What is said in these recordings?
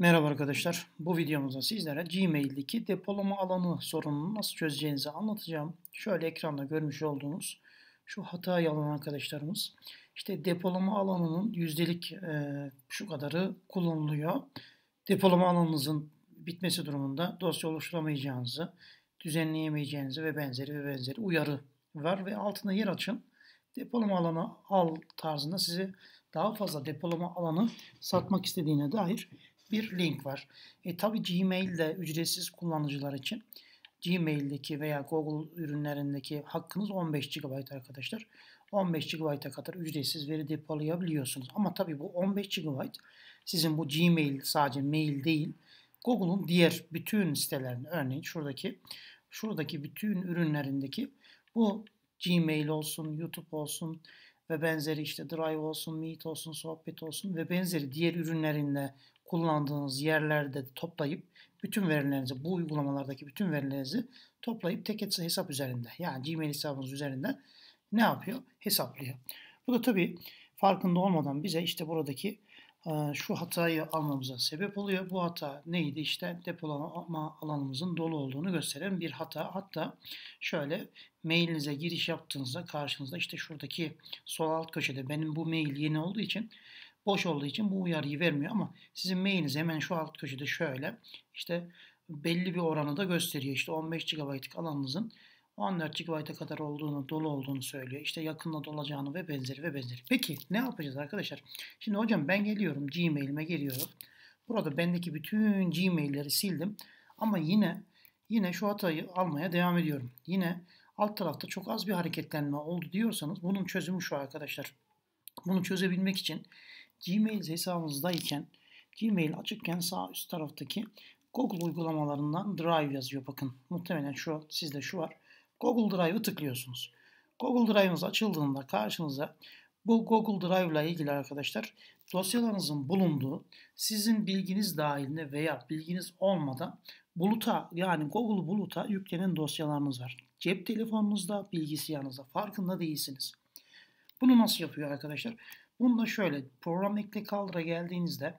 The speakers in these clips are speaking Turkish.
Merhaba arkadaşlar. Bu videomuzda sizlere Gmail'deki depolama alanı sorununu nasıl çözeceğinizi anlatacağım. Şöyle ekranda görmüş olduğunuz şu hata alan arkadaşlarımız. İşte depolama alanının yüzdelik e, şu kadarı kullanılıyor. Depolama alanınızın bitmesi durumunda dosya oluşturamayacağınızı, düzenleyemeyeceğinizi ve benzeri ve benzeri uyarı var ve altına yer açın. Depolama alanı al tarzında size daha fazla depolama alanı satmak istediğine dair bir link var. E, tabii Gmail de ücretsiz kullanıcılar için. Gmail'deki veya Google ürünlerindeki hakkınız 15 GB arkadaşlar. 15 GB'a kadar ücretsiz veri depolayabiliyorsunuz. Ama tabii bu 15 GB sizin bu Gmail sadece mail değil. Google'un diğer bütün sitelerinde örneğin şuradaki şuradaki bütün ürünlerindeki bu Gmail olsun, YouTube olsun ve benzeri işte Drive olsun, Meet olsun, Sohbet olsun ve benzeri diğer ürünlerinde kullandığınız yerlerde toplayıp bütün verilerinizi, bu uygulamalardaki bütün verilerinizi toplayıp tek hesap üzerinde yani Gmail hesabınız üzerinde ne yapıyor? Hesaplıyor. Bu da tabii farkında olmadan bize işte buradaki şu hatayı almamıza sebep oluyor. Bu hata neydi? İşte depolama alanımızın dolu olduğunu gösteren bir hata. Hatta şöyle mailinize giriş yaptığınızda karşınızda işte şuradaki sol alt köşede benim bu mail yeni olduğu için boş olduğu için bu uyarıyı vermiyor ama sizin mailiniz hemen şu alt köşede şöyle işte belli bir oranı da gösteriyor. İşte 15 GB'lık alanınızın 14 GB'a kadar olduğunu, dolu olduğunu söylüyor. İşte yakında dolacağını ve benzeri ve benzeri. Peki ne yapacağız arkadaşlar? Şimdi hocam ben geliyorum Gmail'ime geliyorum. Burada bendeki bütün Gmail'leri sildim. Ama yine yine şu hatayı almaya devam ediyorum. Yine alt tarafta çok az bir hareketlenme oldu diyorsanız bunun çözümü şu arkadaşlar. Bunu çözebilmek için Gmail hesabınızdayken Gmail açıkken sağ üst taraftaki Google uygulamalarından Drive yazıyor. Bakın muhtemelen şu sizde şu var. Google Drive'ı tıklıyorsunuz. Google Drive'ınız açıldığında karşınıza bu Google Drive ile ilgili arkadaşlar dosyalarınızın bulunduğu sizin bilginiz dahilinde veya bilginiz olmadan buluta yani Google Bulut'a yüklenen dosyalarınız var. Cep telefonunuzda, bilgisayarınızda farkında değilsiniz. Bunu nasıl yapıyor arkadaşlar? Bunu da şöyle program ekle kaldıra geldiğinizde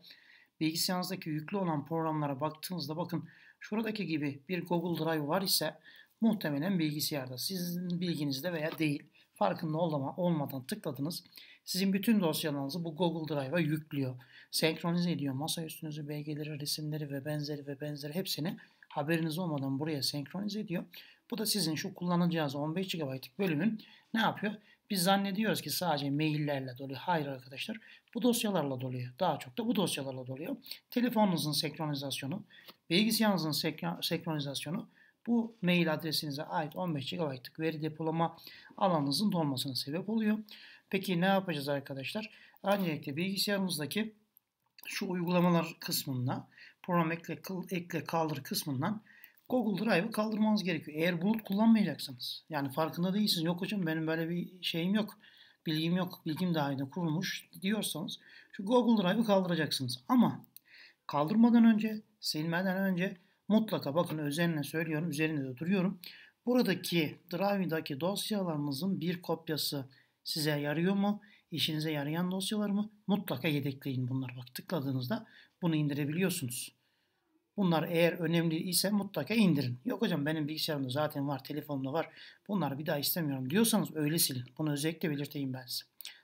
bilgisayarınızdaki yüklü olan programlara baktığınızda bakın şuradaki gibi bir Google Drive var ise muhtemelen bilgisayarda sizin bilginizde veya değil farkında olma, olmadan tıkladınız. Sizin bütün dosyalarınızı bu Google Drive'a yüklüyor. Senkronize ediyor. Masa üstünüzü, belgeleri, resimleri ve benzeri ve benzeri hepsini haberiniz olmadan buraya senkronize ediyor. Bu da sizin şu kullanacağınız 15 GB'lık bölümün ne yapıyor? Biz zannediyoruz ki sadece maillerle doluyor. Hayır arkadaşlar bu dosyalarla doluyor. Daha çok da bu dosyalarla doluyor. Telefonunuzun senkronizasyonu, bilgisayarınızın senkronizasyonu bu mail adresinize ait 15 GB'lık veri depolama alanınızın dolmasına sebep oluyor. Peki ne yapacağız arkadaşlar? Öncelikle bilgisayarımızdaki şu uygulamalar kısmında program ekle, ekle kaldır kısmından Google Drive'ı kaldırmanız gerekiyor. Eğer bulut kullanmayacaksanız. Yani farkında değilsiniz. Yok hocam benim böyle bir şeyim yok. Bilgim yok. Bilgim dahilinde kurulmuş diyorsanız şu Google Drive'ı kaldıracaksınız. Ama kaldırmadan önce, silmeden önce mutlaka bakın özenle söylüyorum. Üzerinde de duruyorum. Buradaki Drive'daki dosyalarımızın bir kopyası size yarıyor mu? İşinize yarayan dosyalar mı? Mutlaka yedekleyin bunlar. Bak tıkladığınızda bunu indirebiliyorsunuz. Bunlar eğer önemli ise mutlaka indirin. Yok hocam benim bilgisayarımda zaten var, telefonumda var. Bunları bir daha istemiyorum diyorsanız öyle silin. Bunu özellikle belirteyim ben size.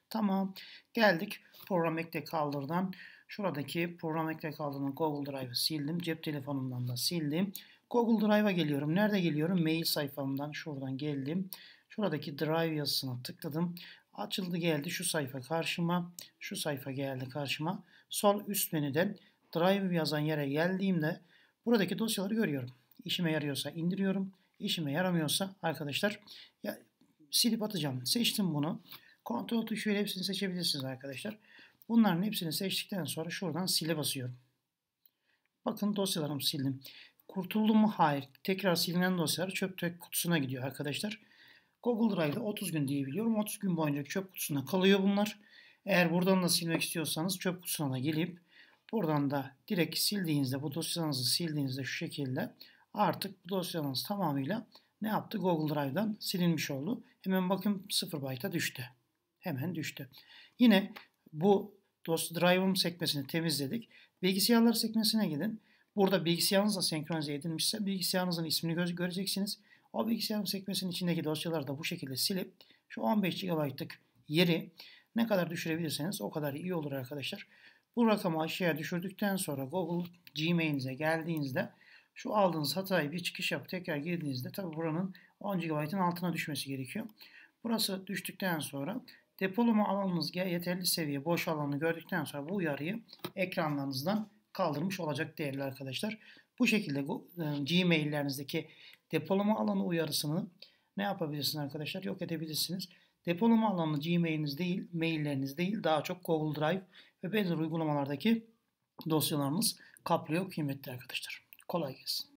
Tamam. Geldik program ekle kaldırdan. Şuradaki program ekle kaldırdan Google Drive'ı sildim. Cep telefonumdan da sildim. Google Drive'a geliyorum. Nerede geliyorum? Mail sayfamdan şuradan geldim. Şuradaki Drive yazısına tıkladım. Açıldı geldi şu sayfa karşıma. Şu sayfa geldi karşıma. Sol üst menüden drive yazan yere geldiğimde buradaki dosyaları görüyorum. İşime yarıyorsa indiriyorum. İşime yaramıyorsa arkadaşlar ya, silip atacağım. Seçtim bunu. Kontrol tuşuyla hepsini seçebilirsiniz arkadaşlar. Bunların hepsini seçtikten sonra şuradan sile basıyorum. Bakın dosyalarımı sildim. Kurtuldum mu? Hayır. Tekrar silinen dosyalar çöp tök kutusuna gidiyor arkadaşlar. Google Drive'da 30 gün diyebiliyorum. 30 gün boyunca çöp kutusuna kalıyor bunlar. Eğer buradan da silmek istiyorsanız çöp kutusuna da gelip Buradan da direkt sildiğinizde bu dosyanızı sildiğinizde şu şekilde artık bu dosyanız tamamıyla ne yaptı? Google Drive'dan silinmiş oldu. Hemen bakın 0 byte'a düştü. Hemen düştü. Yine bu dosya Drive'ım sekmesini temizledik. Bilgisayarlar sekmesine gidin. Burada bilgisayarınızla senkronize edilmişse bilgisayarınızın ismini göreceksiniz. O bilgisayarın sekmesinin içindeki dosyaları da bu şekilde silip şu 15 GB'lık yeri ne kadar düşürebilirseniz o kadar iyi olur arkadaşlar. Bu rakamı aşağıya düşürdükten sonra Google Gmail'inize geldiğinizde şu aldığınız hatayı bir çıkış yap tekrar girdiğinizde tabi buranın 10 GB'ın altına düşmesi gerekiyor. Burası düştükten sonra depolama alanınız yeterli seviye boş alanı gördükten sonra bu uyarıyı ekranlarınızdan kaldırmış olacak değerli arkadaşlar. Bu şekilde e, Gmail'lerinizdeki depolama alanı uyarısını ne yapabilirsiniz arkadaşlar? Yok edebilirsiniz. Depolama alanı Gmail'iniz değil, mailleriniz değil, daha çok Google Drive ve benzer uygulamalardaki dosyalarınız kaplıyor kıymetli arkadaşlar. Kolay gelsin.